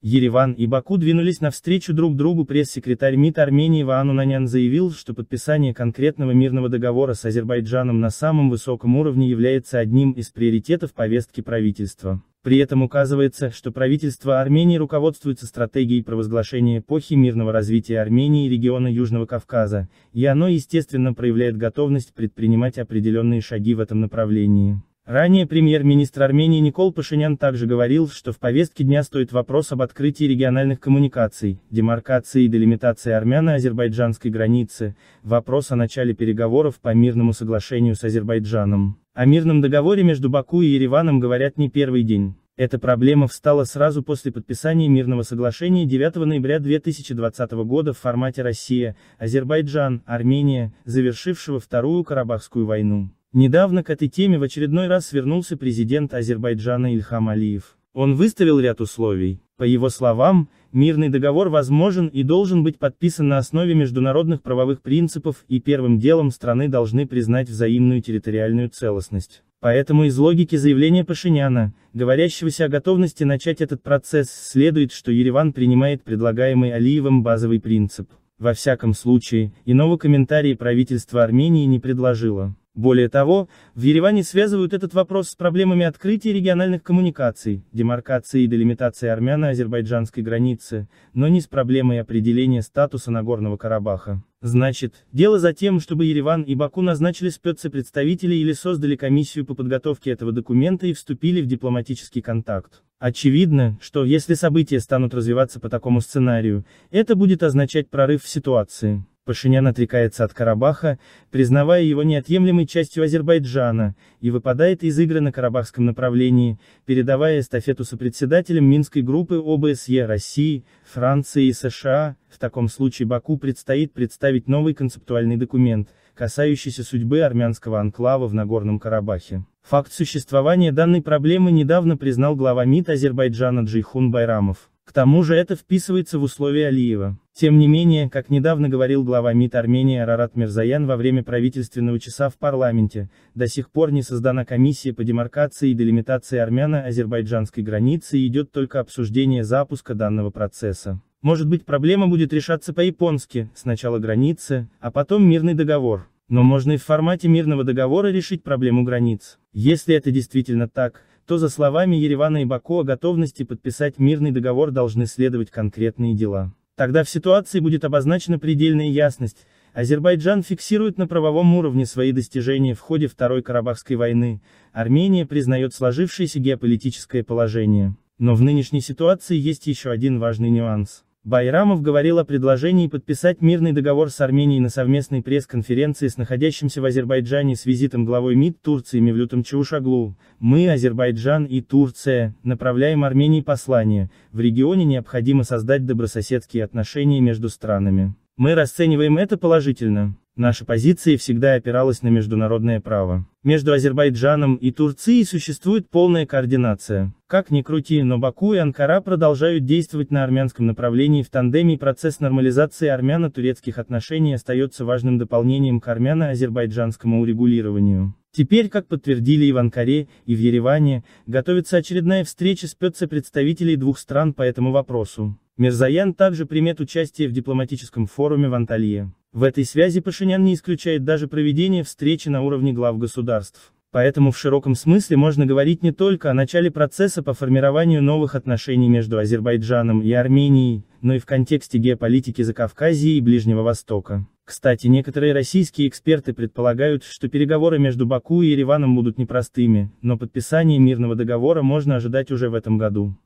Ереван и Баку двинулись навстречу друг другу пресс-секретарь МИД Армении Ваану Нанян заявил, что подписание конкретного мирного договора с Азербайджаном на самом высоком уровне является одним из приоритетов повестки правительства. При этом указывается, что правительство Армении руководствуется стратегией провозглашения эпохи мирного развития Армении и региона Южного Кавказа, и оно естественно проявляет готовность предпринимать определенные шаги в этом направлении. Ранее премьер-министр Армении Никол Пашинян также говорил, что в повестке дня стоит вопрос об открытии региональных коммуникаций, демаркации и делимитации армяно-азербайджанской границы, вопрос о начале переговоров по мирному соглашению с Азербайджаном. О мирном договоре между Баку и Ереваном говорят не первый день. Эта проблема встала сразу после подписания мирного соглашения 9 ноября 2020 года в формате Россия, Азербайджан, Армения, завершившего Вторую Карабахскую войну. Недавно к этой теме в очередной раз свернулся президент Азербайджана Ильхам Алиев. Он выставил ряд условий. По его словам, мирный договор возможен и должен быть подписан на основе международных правовых принципов и первым делом страны должны признать взаимную территориальную целостность. Поэтому из логики заявления Пашиняна, говорящегося о готовности начать этот процесс, следует, что Ереван принимает предлагаемый Алиевым базовый принцип. Во всяком случае, иного комментария правительство Армении не предложило. Более того, в Ереване связывают этот вопрос с проблемами открытия региональных коммуникаций, демаркации и делимитации армяно-азербайджанской границы, но не с проблемой определения статуса Нагорного Карабаха. Значит, дело за тем, чтобы Ереван и Баку назначили спецпредставителей или создали комиссию по подготовке этого документа и вступили в дипломатический контакт. Очевидно, что если события станут развиваться по такому сценарию, это будет означать прорыв в ситуации. Пашинян отрекается от Карабаха, признавая его неотъемлемой частью Азербайджана, и выпадает из игры на карабахском направлении, передавая эстафету сопредседателям Минской группы ОБСЕ России, Франции и США, в таком случае Баку предстоит представить новый концептуальный документ, касающийся судьбы армянского анклава в Нагорном Карабахе. Факт существования данной проблемы недавно признал глава МИД Азербайджана Джейхун Байрамов. К тому же это вписывается в условия Алиева. Тем не менее, как недавно говорил глава МИД Армении Арарат Мирзаян во время правительственного часа в парламенте, до сих пор не создана комиссия по демаркации и делимитации армяно-азербайджанской границы и идет только обсуждение запуска данного процесса. Может быть проблема будет решаться по-японски, сначала границы, а потом мирный договор. Но можно и в формате мирного договора решить проблему границ. Если это действительно так, то за словами Еревана и Баку о готовности подписать мирный договор должны следовать конкретные дела. Тогда в ситуации будет обозначена предельная ясность, Азербайджан фиксирует на правовом уровне свои достижения в ходе Второй Карабахской войны, Армения признает сложившееся геополитическое положение. Но в нынешней ситуации есть еще один важный нюанс. Байрамов говорил о предложении подписать мирный договор с Арменией на совместной пресс-конференции с находящимся в Азербайджане с визитом главой МИД Турции Мевлютом Чаушаглу. «Мы, Азербайджан и Турция, направляем Армении послание, в регионе необходимо создать добрососедские отношения между странами. Мы расцениваем это положительно. Наша позиция всегда опиралась на международное право. Между Азербайджаном и Турцией существует полная координация. Как ни крути, но Баку и Анкара продолжают действовать на армянском направлении в тандеме и процесс нормализации армяно-турецких отношений остается важным дополнением к армяно-азербайджанскому урегулированию. Теперь, как подтвердили и в Анкаре, и в Ереване, готовится очередная встреча спеца представителей двух стран по этому вопросу. Мирзаян также примет участие в дипломатическом форуме в Анталье. В этой связи Пашинян не исключает даже проведение встречи на уровне глав государств. Поэтому в широком смысле можно говорить не только о начале процесса по формированию новых отношений между Азербайджаном и Арменией, но и в контексте геополитики Закавказья и Ближнего Востока. Кстати, некоторые российские эксперты предполагают, что переговоры между Баку и Ереваном будут непростыми, но подписание мирного договора можно ожидать уже в этом году.